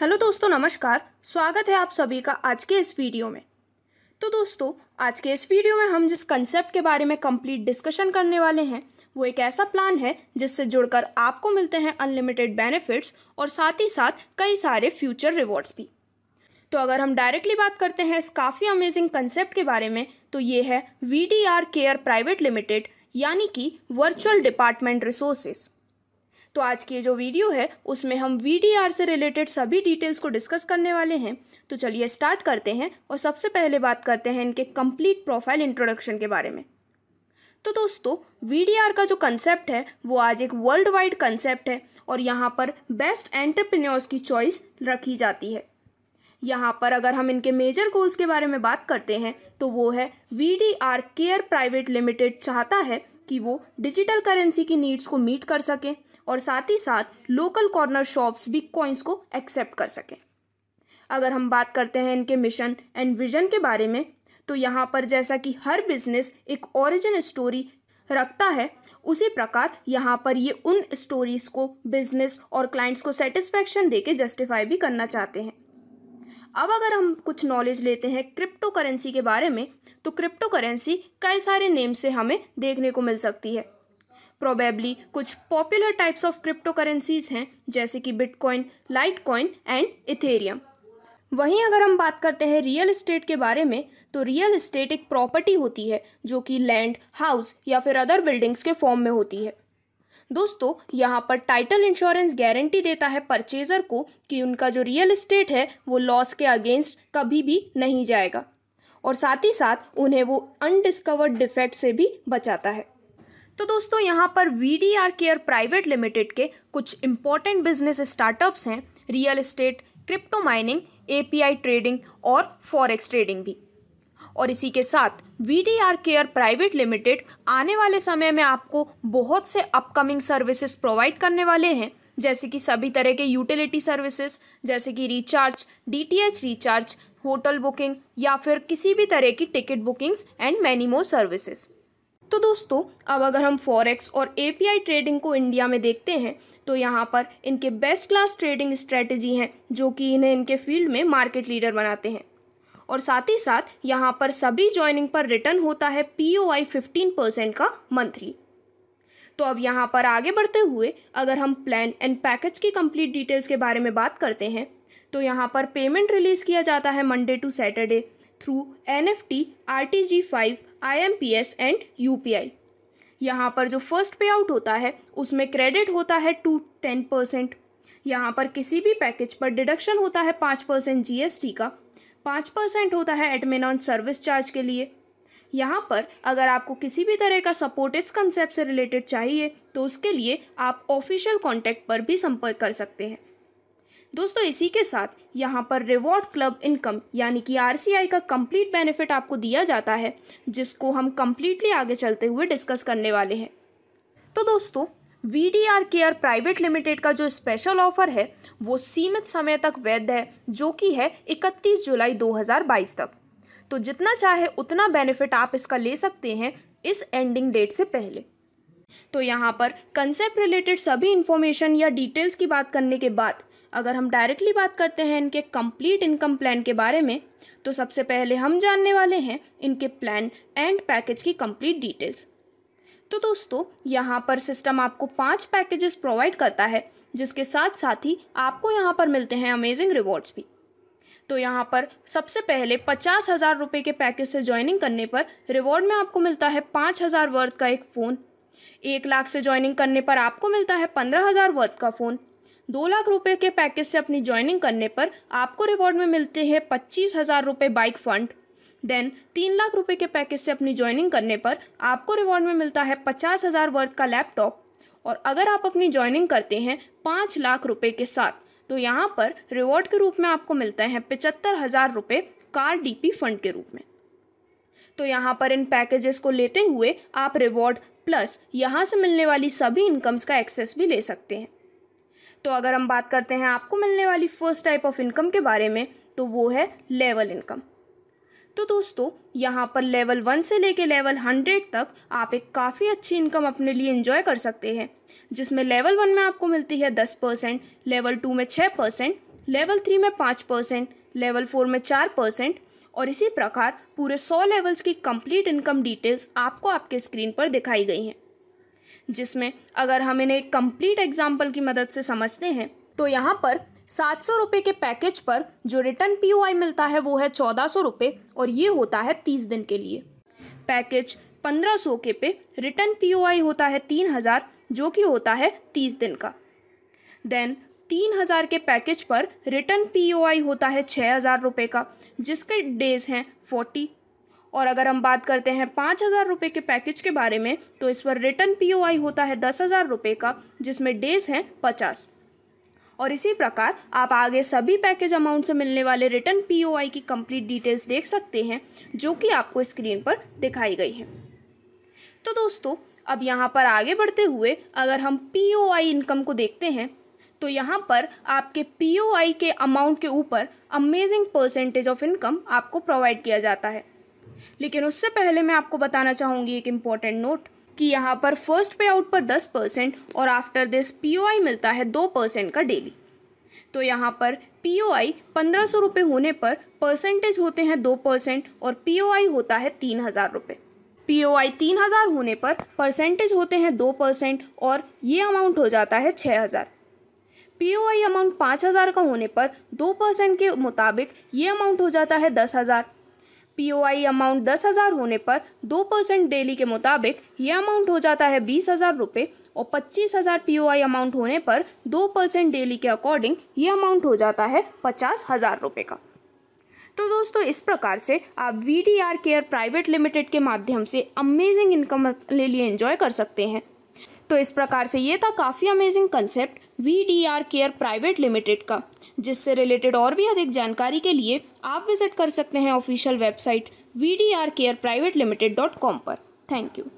hello दोस्तों नमस्कार स्वागत है आप सभी का आज के इस वीडियो में तो दोस्तों आज के इस वीडियो में हम जिस कंसेप्ट के बारे में कंप्लीट डिस्कशन करने वाले हैं वो एक ऐसा प्लान है जिससे जुड़कर आपको मिलते हैं अनलिमिटेड बेनिफिट्स और साथ ही साथ कई सारे फ्यूचर रिवॉर्ड्स भी तो अगर हम डायरेक्टली बात करते हैं इस काफ़ी अमेजिंग कंसेप्ट के बारे में तो ये है वी केयर प्राइवेट लिमिटेड यानी कि वर्चुअल डिपार्टमेंट रिसोर्सेज़ तो आज की ये जो वीडियो है उसमें हम वी से रिलेटेड सभी डिटेल्स को डिस्कस करने वाले हैं तो चलिए स्टार्ट करते हैं और सबसे पहले बात करते हैं इनके कंप्लीट प्रोफाइल इंट्रोडक्शन के बारे में तो दोस्तों वी का जो कंसेप्ट है वो आज एक वर्ल्ड वाइड कंसेप्ट है और यहाँ पर बेस्ट एंटरप्रेन्योर्स की चॉइस रखी जाती है यहाँ पर अगर हम इनके मेजर गोल्स के बारे में बात करते हैं तो वो है V D R care private limited चाहता है कि वो डिजिटल करेंसी की नीड्स को मीट कर सकें और साथ ही साथ लोकल कॉर्नर शॉप्स भी कॉइन्स को एक्सेप्ट कर सकें अगर हम बात करते हैं इनके मिशन एंड विजन के बारे में तो यहाँ पर जैसा कि हर बिजनेस एक ओरिजिन स्टोरी रखता है उसी प्रकार यहाँ पर ये उन स्टोरीज़ को बिजनेस और क्लाइंट्स को सेटिस्फैक्शन दे के जस्टिफाई भी करना चाहते हैं अब अगर हम कुछ नॉलेज लेते हैं क्रिप्टो करेंसी के बारे में तो क्रिप्टो करेंसी कई सारे नेम से हमें देखने को मिल सकती है प्रोबेबली कुछ popular types of crypto currencies हैं जैसे कि bitcoin litecoin and Ethereum वहीं अगर हम बात करते हैं रियल इस्टेट के बारे में तो रियल इस्टेट एक प्रॉपर्टी होती है जो कि लैंड हाउस या फिर अदर बिल्डिंग्स के फॉर्म में होती है दोस्तों यहाँ पर टाइटल इंश्योरेंस गारंटी देता है परचेजर को कि उनका जो रियल इस्टेट है वो लॉस के अगेंस्ट कभी भी नहीं जाएगा और साथ ही साथ उन्हें वो अनडिस्कवर्ड डिफेक्ट से भी बचाता है तो दोस्तों यहाँ पर V D R care private Limited के कुछ इंपॉर्टेंट बिजनेस स्टार्टअप्स हैं real estate crypto mining API trading और फॉरेक्स ट्रेडिंग भी और इसी के साथ V D R care private Limited आने वाले समय में आपको बहुत से अपकमिंग सर्विसेज प्रोवाइड करने वाले हैं जैसे कि सभी तरह के यूटिलिटी सर्विसेज जैसे कि recharge D recharge hotel booking या फिर किसी भी तरह की ticket bookings and many more services तो दोस्तों अब अगर हम फॉरेक्स और एपीआई ट्रेडिंग को इंडिया में देखते हैं तो यहाँ पर इनके बेस्ट क्लास ट्रेडिंग स्ट्रेटजी हैं जो कि इन्हें इनके फील्ड में मार्केट लीडर बनाते हैं और साथ ही साथ यहाँ पर सभी ज्वाइनिंग पर रिटर्न होता है पी ओ फिफ्टीन परसेंट का मंथली तो अब यहाँ पर आगे बढ़ते हुए अगर हम प्लान एंड पैकेज की कंप्लीट डिटेल्स के बारे में बात करते हैं तो यहाँ पर पेमेंट रिलीज़ किया जाता है Monday to Saturday through N F T R T G five IMPS and UPI यहाँ पर जो फर्स्ट पे आउट होता है उसमें क्रेडिट होता है टू टेन परसेंट यहाँ पर किसी भी पैकेज पर डिडक्शन होता है पाँच परसेंट जी का पाँच परसेंट होता है एडमिन ऑन सर्विस चार्ज के लिए यहाँ पर अगर आपको किसी भी तरह का सपोर्ट इस कंसेप्ट से रिलेटेड चाहिए तो उसके लिए आप ऑफिशियल कॉन्टैक्ट पर भी संपर्क कर सकते हैं दोस्तों इसी के साथ यहाँ पर रिवॉर्ड क्लब इनकम यानी कि आरसीआई का कंप्लीट बेनिफिट आपको दिया जाता है जिसको हम कम्प्लीटली आगे चलते हुए डिस्कस करने वाले हैं तो दोस्तों V D R care private Limited का जो स्पेशल ऑफर है वो सीमित समय तक वैध है जो कि है 31 जुलाई 2022 तक तो जितना चाहे उतना बेनिफिट आप इसका ले सकते हैं इस एंडिंग डेट से पहले तो यहाँ पर कंसेप्ट रिलेटेड सभी इन्फॉर्मेशन या डिटेल्स की बात करने के बाद अगर हम डायरेक्टली बात करते हैं इनके कंप्लीट इनकम प्लान के बारे में तो सबसे पहले हम जानने वाले हैं इनके प्लान एंड पैकेज की कंप्लीट डिटेल्स तो दोस्तों यहाँ पर सिस्टम आपको पाँच पैकेजेस प्रोवाइड करता है जिसके साथ साथ ही आपको यहाँ पर मिलते हैं अमेजिंग रिवॉर्ड्स भी तो यहाँ पर सबसे पहले पचास हज़ार रुपये के पैकेज से ज्वाइनिंग करने पर रिवॉर्ड में आपको मिलता है पाँच हज़ार वर्थ का एक फ़ोन एक लाख से ज्वाइनिंग करने पर आपको मिलता है पंद्रह हज़ार वर्थ का फ़ोन दो लाख रुपए के पैकेज से अपनी ज्वाइनिंग करने पर आपको रिवॉर्ड में मिलते हैं पच्चीस हज़ार रुपये बाइक फंड देन तीन लाख रुपए के पैकेज से अपनी ज्वाइनिंग करने पर आपको रिवॉर्ड में मिलता है पचास हज़ार वर्थ का लैपटॉप और अगर आप अपनी ज्वाइनिंग करते हैं पाँच लाख रुपए के साथ तो यहाँ पर रिवॉर्ड के रूप में आपको मिलता है पिचहत्तर हज़ार रुपये कार डीपी फंड के रूप में तो यहाँ पर इन पैकेजेस को लेते हुए आप रिवॉर्ड प्लस यहाँ से मिलने वाली सभी इनकम्स का एक्सेस भी ले सकते हैं तो अगर हम बात करते हैं आपको मिलने वाली फर्स्ट टाइप ऑफ इनकम के बारे में तो वो है लेवल इनकम तो दोस्तों यहाँ पर लेवल वन से लेके लेवल हंड्रेड तक आप एक काफ़ी अच्छी इनकम अपने लिए इन्जॉय कर सकते हैं जिसमें लेवल वन में आपको मिलती है दस परसेंट लेवल टू में छः परसेंट लेवल थ्री में पाँच परसेंट लेवल फोर में चार परसेंट और इसी प्रकार पूरे सौ लेवल्स की कंप्लीट इनकम डिटेल्स आपको आपके स्क्रीन पर दिखाई गई हैं जिसमें अगर हम इन्हें कंप्लीट एग्जाम्पल की मदद से समझते हैं तो यहाँ पर सात सौ रुपये के पैकेज पर जो रिटर्न पी मिलता है वो है चौदह सौ रुपये और ये होता है तीस दिन के लिए पैकेज पंद्रह सौ के पे रिटर्न पी होता है तीन हज़ार जो कि होता है तीस दिन का देन तीन हज़ार के पैकेज पर रिटर्न पी होता है छः हज़ार रुपये का जिसके डेज हैं फोर्टी और अगर हम बात करते हैं पाँच हज़ार रुपये के पैकेज के बारे में तो इस पर रिटर्न पीओआई होता है दस हज़ार रुपये का जिसमें डेज हैं पचास और इसी प्रकार आप आगे सभी पैकेज अमाउंट से मिलने वाले return P O complete details देख सकते हैं जो कि आपको स्क्रीन पर दिखाई गई है तो दोस्तों अब यहाँ पर आगे बढ़ते हुए अगर हम पी इनकम को देखते हैं तो यहाँ पर आपके पी के अमाउंट के ऊपर अमेजिंग परसेंटेज ऑफ इनकम आपको प्रोवाइड किया जाता है लेकिन उससे पहले मैं आपको बताना चाहूँगी एक इम्पॉर्टेंट नोट कि यहाँ पर फर्स्ट पे आउट पर दस परसेंट और आफ्टर दिस पीओआई मिलता है दो परसेंट का डेली तो यहाँ पर पीओआई पंद्रह सौ रुपये होने पर परसेंटेज होते हैं दो परसेंट और पीओआई होता है तीन हज़ार रुपये पीओआई तीन हज़ार होने पर परसेंटेज होते हैं दो परसेंट और ये अमाउंट हो जाता है छः हज़ार पी ओ अमाउंट पाँच हज़ार का होने पर दो परसेंट के मुताबिक ये अमाउंट हो जाता है दस हज़ार पीओआई अमाउंट दस हज़ार होने पर दो परसेंट डेली के मुताबिक ये अमाउंट हो जाता है बीस हज़ार रुपये और पच्चीस हज़ार पी अमाउंट होने पर दो परसेंट डेली के अकॉर्डिंग ये अमाउंट हो जाता है पचास हज़ार रुपये का तो दोस्तों इस प्रकार से आप V D R care private Limited के माध्यम से अमेजिंग इनकम अपने लिए इन्जॉय कर सकते हैं तो इस प्रकार से ये था काफ़ी amazing concept V D R care private Limited का जिससे रिलेटेड और भी अधिक जानकारी के लिए आप विजिट कर सकते हैं official website V D R care private Limited dot com पर थैंक यू